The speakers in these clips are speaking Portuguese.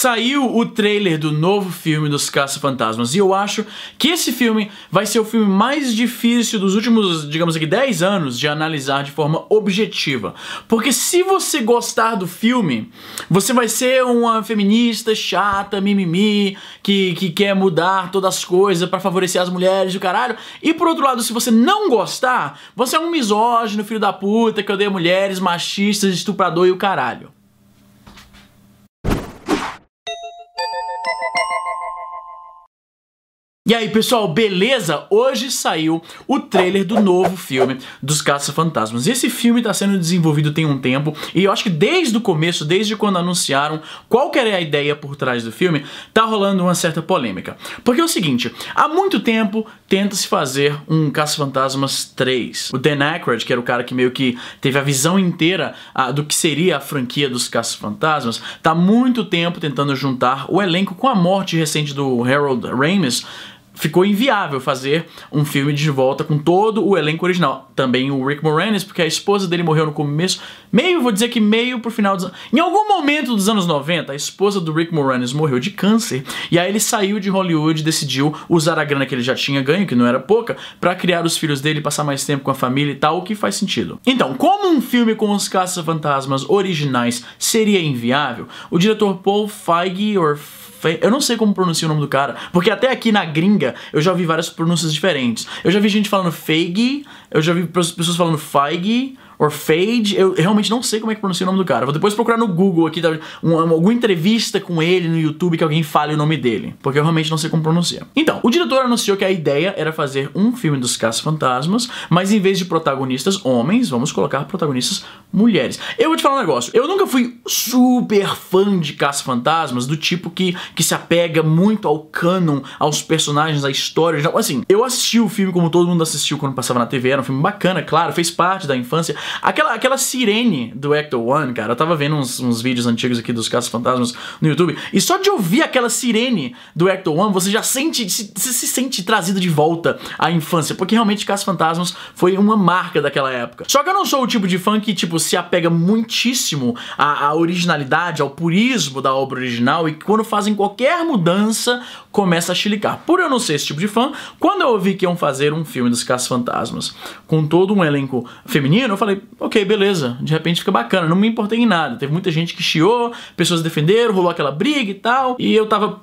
saiu o trailer do novo filme dos Caça-Fantasmas. E eu acho que esse filme vai ser o filme mais difícil dos últimos, digamos aqui, 10 anos de analisar de forma objetiva. Porque se você gostar do filme, você vai ser uma feminista chata, mimimi, que, que quer mudar todas as coisas para favorecer as mulheres, o caralho. E por outro lado, se você não gostar, você é um misógino, filho da puta, que odeia mulheres, machistas, estuprador e o caralho. E aí, pessoal, beleza? Hoje saiu o trailer do novo filme dos Caça-Fantasmas. Esse filme está sendo desenvolvido tem um tempo e eu acho que desde o começo, desde quando anunciaram qual era a ideia por trás do filme, tá rolando uma certa polêmica. Porque é o seguinte, há muito tempo tenta-se fazer um Caça-Fantasmas 3. O Dan Aykroyd, que era o cara que meio que teve a visão inteira a, ah, do que seria a franquia dos Caça-Fantasmas, tá há muito tempo tentando juntar o elenco com a morte recente do Harold Ramis, ficou inviável fazer um filme de volta com todo o elenco original. Também o Rick Moranis, porque a esposa dele morreu no começo, meio, vou dizer que meio pro final dos Em algum momento dos anos 90, a esposa do Rick Moranis morreu de câncer, e aí ele saiu de Hollywood e decidiu usar a grana que ele já tinha ganho, que não era pouca, para criar os filhos dele, passar mais tempo com a família e tal, o que faz sentido. Então, como um filme com os caça-fantasmas originais seria inviável, o diretor Paul Feig, ou eu não sei como pronuncia o nome do cara, porque até aqui na gringa eu já vi várias pronúncias diferentes. Eu já vi gente falando Feige, eu já vi pessoas falando Feige or Fade. Eu realmente não sei como é que pronuncia o nome do cara. Vou depois procurar no Google aqui tá? um, alguma entrevista com ele no YouTube que alguém fale o nome dele. Porque eu realmente não sei como pronuncia. Então, o diretor anunciou que a ideia era fazer um filme dos caça-fantasmas, mas em vez de protagonistas homens, vamos colocar protagonistas mulheres. Eu vou te falar um negócio. Eu nunca fui super fã de caça-fantasmas, do tipo que, que se apega muito ao canon, aos personagens, à história. Assim, eu assisti o filme como todo mundo assistiu quando passava na TV, era um filme bacana, claro, fez parte da infância. Aquela, aquela sirene do Ecto One, cara, eu tava vendo uns, uns vídeos antigos aqui dos Casos Fantasmas no YouTube, e só de ouvir aquela sirene do Ecto One, você já sente, se, se sente trazido de volta à infância, porque realmente Casos Fantasmas foi uma marca daquela época. Só que eu não sou o tipo de fã que, tipo, se apega muitíssimo à, à originalidade, ao purismo da obra original, e que quando fazem qualquer mudança, começa a chilicar. Por eu não ser esse tipo de fã, quando eu ouvi que iam fazer um filme dos Casos Fantasmas com todo um elenco feminino, eu falei, ok, beleza, de repente fica bacana, não me importei em nada. Teve muita gente que chiou, pessoas defenderam, rolou aquela briga e tal, e eu tava,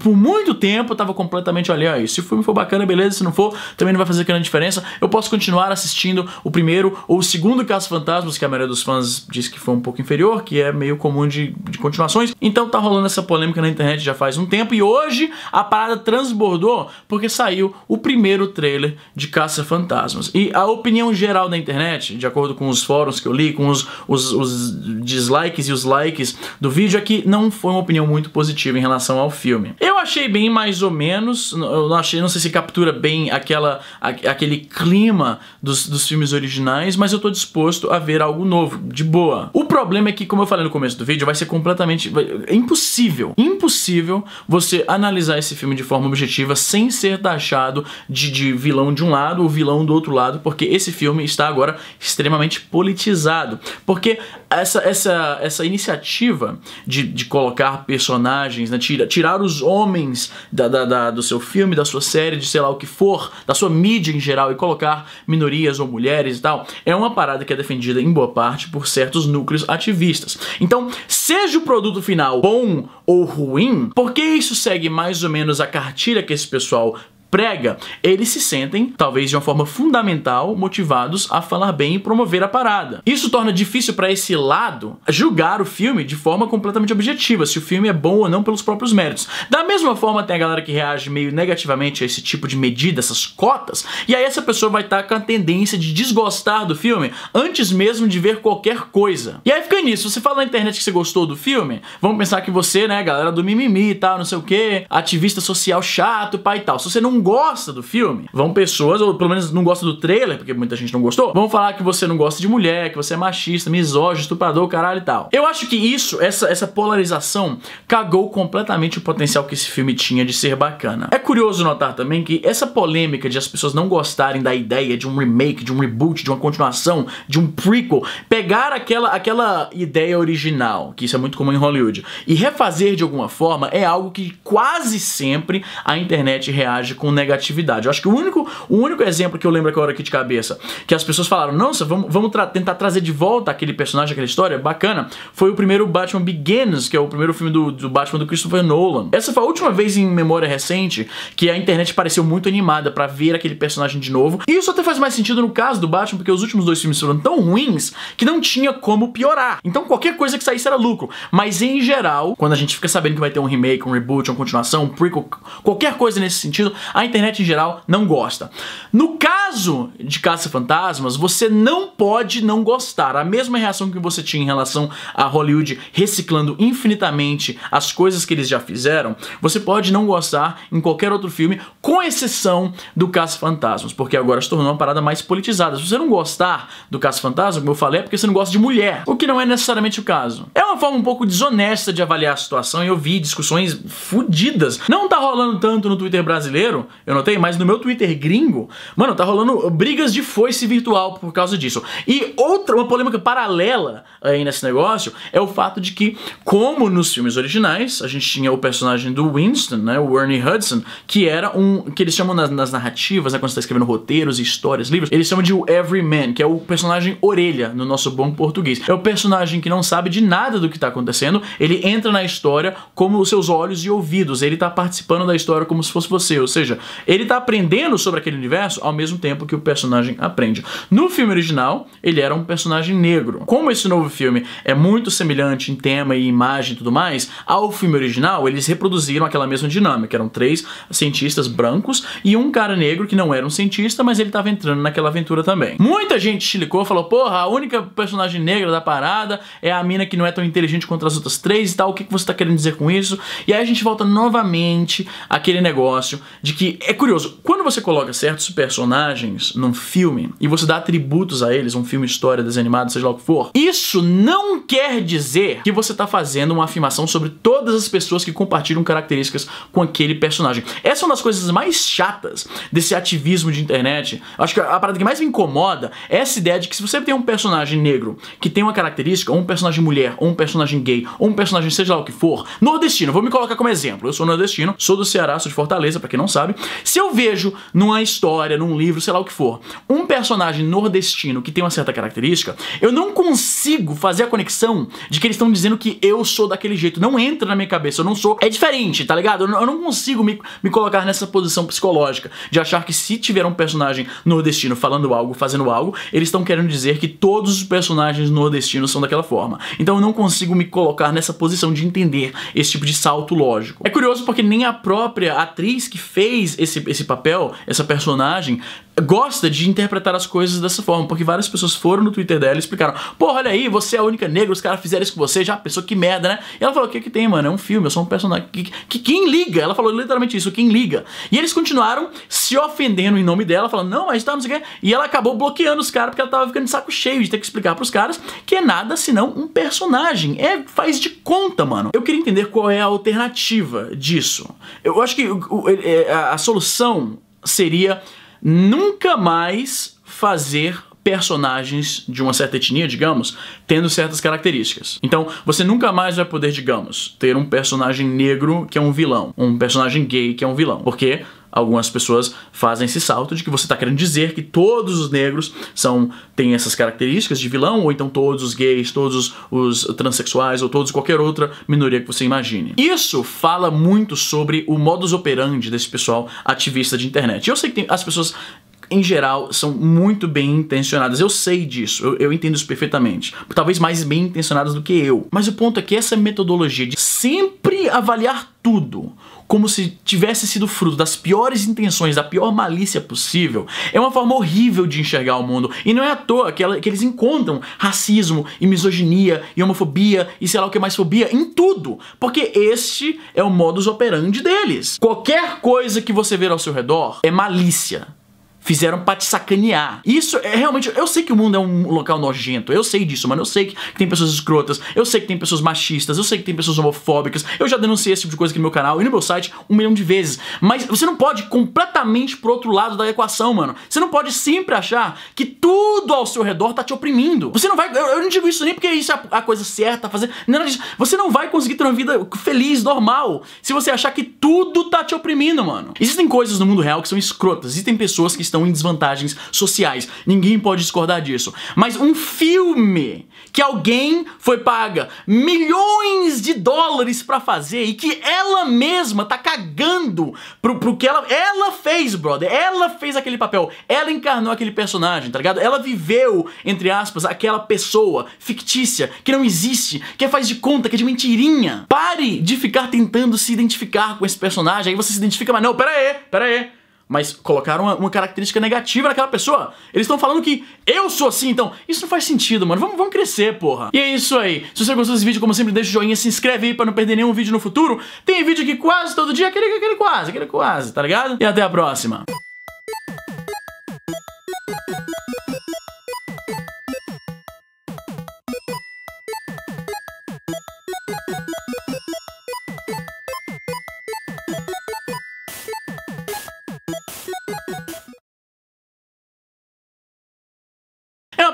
por muito tempo, eu tava completamente olhando, se o filme for bacana, beleza, se não for, também não vai fazer grande diferença, eu posso continuar assistindo o primeiro ou o segundo Caso Fantasmas, que a maioria dos fãs disse que foi um pouco inferior, que é meio comum de, de continuações. Então tá rolando essa polêmica na internet já faz um tempo, e hoje a parada transbordou porque saiu o primeiro trailer de Caça Fantasmas. E a opinião geral da internet, de acordo com os fóruns que eu li, com os, os, os dislikes e os likes do vídeo, é que não foi uma opinião muito positiva em relação ao filme. Eu achei bem mais ou menos, eu não achei, não sei se captura bem aquela, a, aquele clima dos, dos filmes originais, mas eu tô disposto a ver algo novo, de boa. O problema é que, como eu falei no começo do vídeo, vai ser completamente... Vai, é impossível, impossível você analisar esse filme de forma objetiva sem ser taxado de, de vilão de um lado ou vilão do outro lado lado, porque esse filme está agora extremamente politizado. Porque essa, essa, essa iniciativa de, de colocar personagens, né, tira, tirar os homens da, da, da, do seu filme, da sua série, de sei lá o que for, da sua mídia em geral, e colocar minorias ou mulheres e tal, é uma parada que é defendida em boa parte por certos núcleos ativistas. Então, seja o produto final bom ou ruim, porque isso segue mais ou menos a cartilha que esse pessoal prega, eles se sentem, talvez de uma forma fundamental, motivados a falar bem e promover a parada. Isso torna difícil para esse lado julgar o filme de forma completamente objetiva, se o filme é bom ou não pelos próprios méritos. Da mesma forma, tem a galera que reage meio negativamente a esse tipo de medida, essas cotas, e aí essa pessoa vai estar tá com a tendência de desgostar do filme antes mesmo de ver qualquer coisa. E aí fica nisso, você fala na internet que você gostou do filme, vamos pensar que você, né, galera do mimimi e tal, não sei o que, ativista social chato, pai e tal. Se você não gosta do filme, vão pessoas, ou pelo menos não gosta do trailer, porque muita gente não gostou, vão falar que você não gosta de mulher, que você é machista, misógino, estuprador, caralho e tal. Eu acho que isso, essa, essa polarização, cagou completamente o potencial que esse filme tinha de ser bacana. É curioso notar também que essa polêmica de as pessoas não gostarem da ideia de um remake, de um reboot, de uma continuação, de um prequel, pegar aquela, aquela ideia original, que isso é muito comum em Hollywood, e refazer de alguma forma é algo que quase sempre a internet reage com negatividade. Eu acho que o único, o único exemplo que eu lembro agora aqui de cabeça, que as pessoas falaram, nossa, vamos, vamos tra tentar trazer de volta aquele personagem, aquela história, bacana, foi o primeiro Batman Begins, que é o primeiro filme do, do Batman do Christopher Nolan. Essa foi a última vez em memória recente que a internet pareceu muito animada para ver aquele personagem de novo. E isso até faz mais sentido no caso do Batman, porque os últimos dois filmes foram tão ruins que não tinha como piorar. Então qualquer coisa que saísse era lucro. Mas em geral, quando a gente fica sabendo que vai ter um remake, um reboot, uma continuação, um prequel, qualquer coisa nesse sentido, a a internet em geral não gosta. No caso de Caça-Fantasmas, você não pode não gostar. A mesma reação que você tinha em relação a Hollywood reciclando infinitamente as coisas que eles já fizeram, você pode não gostar em qualquer outro filme, com exceção do Caça-Fantasmas, porque agora se tornou uma parada mais politizada. Se você não gostar do caça Fantasmas, como eu falei, é porque você não gosta de mulher, o que não é necessariamente o caso. É uma forma um pouco desonesta de avaliar a situação e eu vi discussões fodidas. Não tá rolando tanto no Twitter brasileiro, eu notei, mas no meu Twitter gringo, mano, tá rolando brigas de foice virtual por causa disso. E outra, uma polêmica paralela aí nesse negócio é o fato de que, como nos filmes originais, a gente tinha o personagem do Winston, né, o Ernie Hudson, que era um, que eles chamam nas, nas narrativas, né, quando você tá escrevendo roteiros, histórias, livros, eles chamam de o Everyman, que é o personagem orelha, no nosso bom português. É o personagem que não sabe de nada do que tá acontecendo, ele entra na história como os seus olhos e ouvidos, ele tá participando da história como se fosse você, ou seja, seja, ele está aprendendo sobre aquele universo ao mesmo tempo que o personagem aprende. No filme original, ele era um personagem negro. Como esse novo filme é muito semelhante em tema e imagem e tudo mais, ao filme original eles reproduziram aquela mesma dinâmica. Eram três cientistas brancos e um cara negro que não era um cientista, mas ele estava entrando naquela aventura também. Muita gente chilicou, falou, porra, a única personagem negra da parada é a mina que não é tão inteligente quanto as outras três e tal, o que, você está querendo dizer com isso? E aí a gente volta novamente àquele negócio de que que é curioso, quando você coloca certos personagens num filme e você dá atributos a eles, um filme, história, desenho animado, seja lá o que for, isso não quer dizer que você está fazendo uma afirmação sobre todas as pessoas que compartilham características com aquele personagem. Essa é uma das coisas mais chatas desse ativismo de internet. Acho que a parada que mais me incomoda é essa ideia de que se você tem um personagem negro que tem uma característica, ou um personagem mulher, ou um personagem gay, ou um personagem seja lá o que for, nordestino, vou me colocar como exemplo. Eu sou nordestino, sou do Ceará, sou de Fortaleza, para quem não sabe, sabe? Se eu vejo numa história, num livro, sei lá o que for, um personagem nordestino que tem uma certa característica, eu não consigo fazer a conexão de que eles estão dizendo que eu sou daquele jeito. Não entra na minha cabeça, eu não sou. É diferente, tá ligado? Eu não, consigo me, me colocar nessa posição psicológica de achar que se tiver um personagem nordestino falando algo, fazendo algo, eles estão querendo dizer que todos os personagens nordestinos são daquela forma. Então eu não consigo me colocar nessa posição de entender esse tipo de salto lógico. É curioso porque nem a própria atriz que fez fez esse, esse papel, essa personagem, gosta de interpretar as coisas dessa forma, porque várias pessoas foram no Twitter dela e explicaram: Porra, olha aí, você é a única negra, os caras fizeram isso com você, já pensou que merda, né? E ela falou: O que que tem, mano? É um filme, eu sou um personagem. Que, que, quem liga? Ela falou literalmente isso: Quem liga? E eles continuaram se ofendendo em nome dela, falando: Não, mas tá, não sei o quê. E ela acabou bloqueando os caras porque ela tava ficando de saco cheio de ter que explicar pros caras que é nada senão um personagem. É, faz de conta, mano. Eu queria entender qual é a alternativa disso. Eu acho que é, a solução seria nunca mais fazer personagens de uma certa etnia, digamos, tendo certas características. Então, você nunca mais vai poder, digamos, ter um personagem negro que é um vilão, um personagem gay que é um vilão, porque algumas pessoas fazem esse salto de que você está querendo dizer que todos os negros são têm essas características de vilão, ou então todos os gays, todos os transexuais, ou todos qualquer outra minoria que você imagine. Isso fala muito sobre o modus operandi desse pessoal ativista de internet. Eu sei que tem, as pessoas em geral, são muito bem intencionadas. Eu sei disso, eu, eu, entendo isso perfeitamente. Talvez mais bem intencionadas do que eu. Mas o ponto é que essa metodologia de sempre avaliar tudo como se tivesse sido fruto das piores intenções, da pior malícia possível, é uma forma horrível de enxergar o mundo. E não é à toa que, ela, que eles encontram racismo e misoginia e homofobia e sei lá o que mais fobia em tudo, porque este é o modus operandi deles. Qualquer coisa que você ver ao seu redor é malícia fizeram pra te sacanear. Isso é realmente. Eu sei que o mundo é um local nojento. Eu sei disso, mano. Eu sei que tem pessoas escrotas. Eu sei que tem pessoas machistas. Eu sei que tem pessoas homofóbicas. Eu já denunciei esse tipo de coisa aqui no meu canal e no meu site um milhão de vezes. Mas você não pode completamente pro outro lado da equação, mano. Você não pode sempre achar que tudo ao seu redor tá te oprimindo. Você não vai. Eu, eu não digo isso nem porque isso é a, coisa certa a fazer. Você não vai conseguir ter uma vida feliz, normal, se você achar que tudo tá te oprimindo, mano. Existem coisas no mundo real que são escrotas. Existem pessoas que estão em desvantagens sociais. Ninguém pode discordar disso. Mas um filme que alguém foi paga milhões de dólares para fazer e que ela mesma tá cagando pro, pro que ela, ela fez, brother. Ela fez aquele papel. Ela encarnou aquele personagem, tá ligado? Ela viveu, entre aspas, aquela pessoa fictícia que não existe, que é faz de conta, que é de mentirinha. Pare de ficar tentando se identificar com esse personagem. Aí você se identifica, mas não, pera aí, pera aí mas colocaram uma, uma característica negativa naquela pessoa. Eles estão falando que eu sou assim, então isso não faz sentido, mano. Vamos, vamos crescer, porra. E é isso aí. Se você gostou desse vídeo, como sempre, deixa o joinha, se inscreve aí pra não perder nenhum vídeo no futuro. Tem vídeo aqui quase todo dia, aquele, aquele quase, aquele quase, tá ligado? E até a próxima.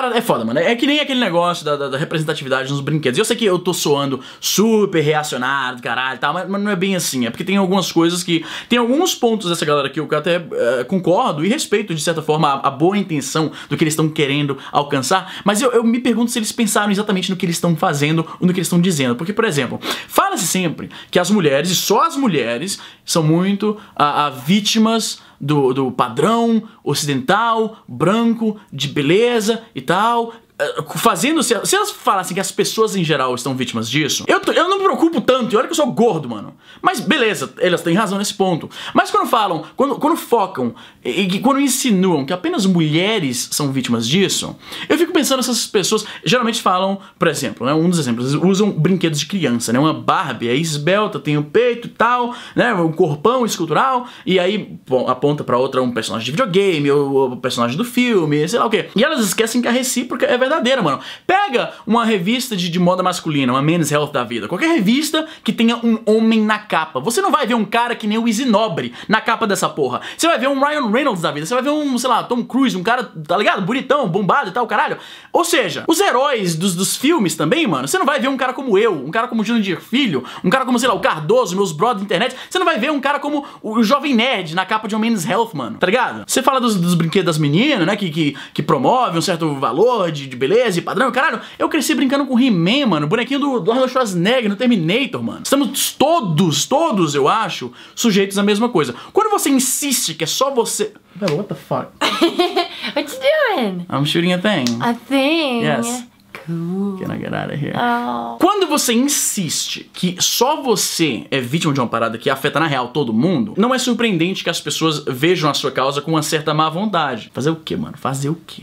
parada é foda, mano. É que nem aquele negócio da, da, da representatividade nos brinquedos. eu sei que eu tô soando super reacionário, caralho tal, mas, mas, não é bem assim. É porque tem algumas coisas que. Tem alguns pontos dessa galera aqui que eu até uh, concordo e respeito, de certa forma, a, a boa intenção do que eles estão querendo alcançar. Mas eu, eu me pergunto se eles pensaram exatamente no que eles estão fazendo ou no que eles estão dizendo. Porque, por exemplo, fala-se sempre que as mulheres, e só as mulheres, são muito uh, uh vítimas do, do padrão ocidental, branco, de beleza e tal, eh, fazendo se, se elas falassem que as pessoas em geral estão vítimas disso, eu, eu não me preocupo tanto, e olha que eu sou gordo, mano. Mas beleza, elas têm razão nesse ponto. Mas quando falam, quando, quando focam e, e quando insinuam que apenas mulheres são vítimas disso, eu fico pensando nessas pessoas. Geralmente falam, por exemplo, né, um dos exemplos, eles usam brinquedos de criança, né? Uma Barbie é esbelta, tem o um peito e tal, né? Um corpão escultural, e aí bom, aponta para outra um personagem de videogame, ou o personagem do filme, sei lá o quê. E elas esquecem que a recíproca é verdade verdadeira, mano. Pega uma revista de, de moda masculina, uma Men's Health da vida, qualquer revista que tenha um homem na capa. Você não vai ver um cara que nem o Easy Nobre na capa dessa porra. Você vai ver um Ryan Reynolds da vida, você vai ver um, sei lá, Tom Cruise, um cara, tá ligado? Bonitão, bombado e tal, caralho. Ou seja, os heróis dos, dos filmes também, mano, você não vai ver um cara como eu, um cara como o Júnior Filho, um cara como, sei lá, o Cardoso, meus brothers da internet, você não vai ver um cara como o Jovem Nerd na capa de um Men's Health, mano, tá ligado? Você fala dos, dos brinquedos das meninas, né, que, que, que promove um certo valor de, de beleza e padrão, caralho. Eu cresci brincando com He-Man, mano, bonequinho do, do Arnold Schwarzenegger no Terminator, mano. Estamos todos, todos, eu acho, sujeitos à mesma coisa. Quando você insiste que é só você... Bella, what the fuck? what you doing? I'm shooting a thing. A thing? Yes. Cool. Can I get out of here? Oh. Quando você insiste que só você é vítima de uma parada que afeta na real todo mundo, não é surpreendente que as pessoas vejam a sua causa com uma certa má vontade. Fazer o quê, mano? Fazer o quê?